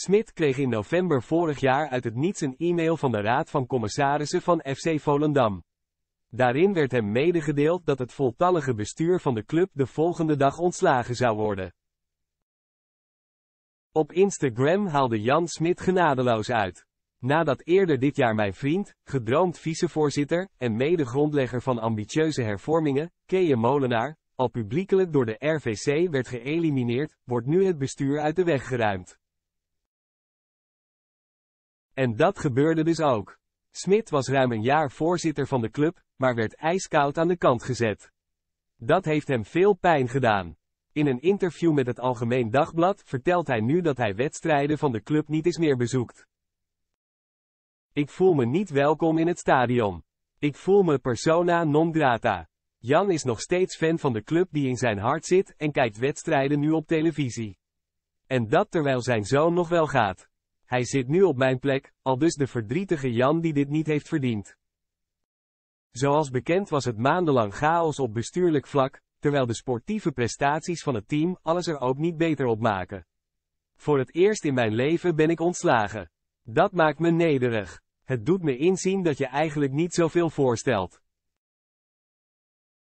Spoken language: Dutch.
Smit kreeg in november vorig jaar uit het niets een e-mail van de Raad van Commissarissen van FC Volendam. Daarin werd hem medegedeeld dat het voltallige bestuur van de club de volgende dag ontslagen zou worden. Op Instagram haalde Jan Smit genadeloos uit. Nadat eerder dit jaar mijn vriend, gedroomd vicevoorzitter en mede-grondlegger van ambitieuze hervormingen, Keje Molenaar, al publiekelijk door de RVC werd geëlimineerd, wordt nu het bestuur uit de weg geruimd. En dat gebeurde dus ook. Smit was ruim een jaar voorzitter van de club, maar werd ijskoud aan de kant gezet. Dat heeft hem veel pijn gedaan. In een interview met het Algemeen Dagblad vertelt hij nu dat hij wedstrijden van de club niet eens meer bezoekt. Ik voel me niet welkom in het stadion. Ik voel me persona non grata. Jan is nog steeds fan van de club die in zijn hart zit en kijkt wedstrijden nu op televisie. En dat terwijl zijn zoon nog wel gaat. Hij zit nu op mijn plek, al dus de verdrietige Jan die dit niet heeft verdiend. Zoals bekend was het maandenlang chaos op bestuurlijk vlak, terwijl de sportieve prestaties van het team alles er ook niet beter op maken. Voor het eerst in mijn leven ben ik ontslagen. Dat maakt me nederig. Het doet me inzien dat je eigenlijk niet zoveel voorstelt.